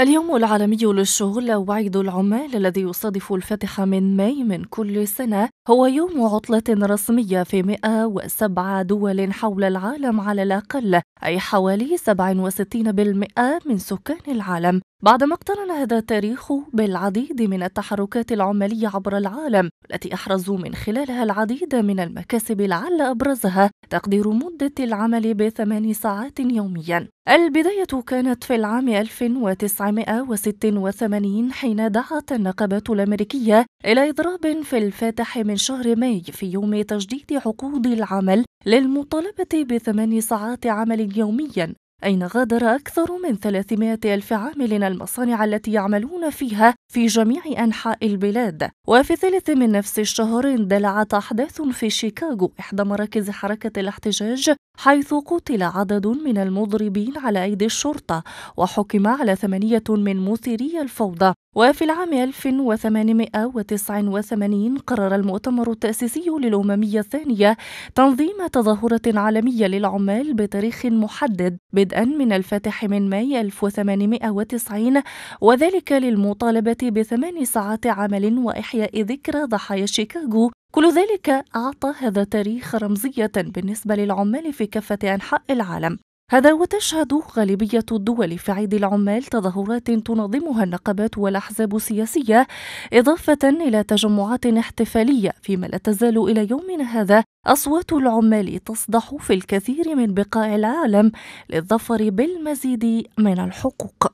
اليوم العالمي للشغل وعيد العمال الذي يصادف الفاتحة من ماي من كل سنة هو يوم عطلة رسمية في 107 دول حول العالم على الأقل أي حوالي 67% من سكان العالم بعدما اقترن هذا التاريخ بالعديد من التحركات العمالية عبر العالم التي أحرزوا من خلالها العديد من المكاسب لعل أبرزها تقدير مدة العمل بثمان ساعات يومياً البداية كانت في العام 1986 حين دعت النقابات الأمريكية إلى إضراب في الفاتح من شهر ماي في يوم تجديد عقود العمل للمطالبة بثمان ساعات عمل يوميا أين غادر أكثر من 300 ألف عامل المصانع التي يعملون فيها في جميع أنحاء البلاد وفي ثالث من نفس الشهر اندلعت أحداث في شيكاغو إحدى مراكز حركة الاحتجاج حيث قتل عدد من المضربين على أيدي الشرطة وحكم على ثمانية من مثيري الفوضى وفي العام 1889 قرر المؤتمر التأسيسي للأممية الثانية تنظيم تظاهرة عالمية للعمال بتاريخ محدد بدءا من الفاتح من ماي 1890 وذلك للمطالبة بثمان ساعات عمل وإحياء ذكرى ضحايا شيكاغو كل ذلك أعطى هذا تاريخ رمزية بالنسبة للعمال في كافة أنحاء العالم هذا وتشهد غالبية الدول في عيد العمال تظاهرات تنظمها النقابات والأحزاب السياسية إضافة إلى تجمعات احتفالية فيما لا تزال إلى يومنا هذا أصوات العمال تصدح في الكثير من بقاع العالم للظفر بالمزيد من الحقوق